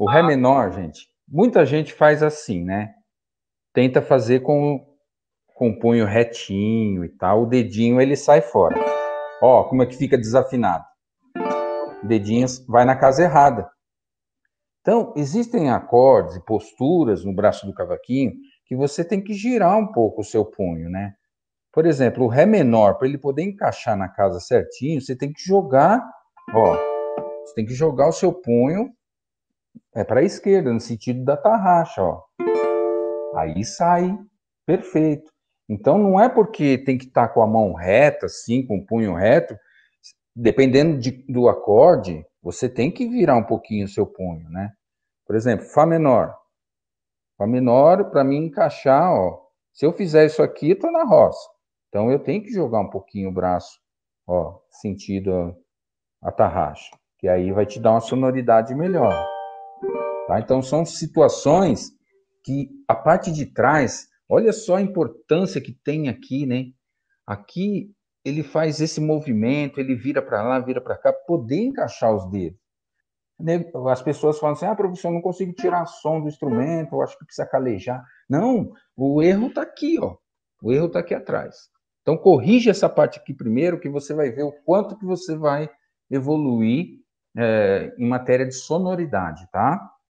O ah. Ré menor, gente, muita gente faz assim, né? Tenta fazer com, com o punho retinho e tal, o dedinho ele sai fora. Ó, como é que fica desafinado. Dedinhos vai na casa errada. Então, existem acordes e posturas no braço do cavaquinho que você tem que girar um pouco o seu punho, né? Por exemplo, o Ré menor, para ele poder encaixar na casa certinho, você tem que jogar, ó, você tem que jogar o seu punho é para a esquerda, no sentido da tarraxa, ó. Aí sai, perfeito. Então não é porque tem que estar tá com a mão reta, assim, com o punho reto, dependendo de, do acorde, você tem que virar um pouquinho o seu punho, né? Por exemplo, Fá menor. Fá menor, para mim encaixar, ó. Se eu fizer isso aqui, estou tô na roça. Então eu tenho que jogar um pouquinho o braço, ó, sentido a tarraxa, que aí vai te dar uma sonoridade melhor. Tá? Então, são situações que a parte de trás, olha só a importância que tem aqui, né? Aqui ele faz esse movimento, ele vira para lá, vira para cá, poder encaixar os dedos. Né? As pessoas falam assim: ah, professor, eu não consigo tirar som do instrumento, eu acho que precisa calejar. Não, o erro está aqui, ó. O erro está aqui atrás. Então corrija essa parte aqui primeiro, que você vai ver o quanto que você vai evoluir é, em matéria de sonoridade, tá?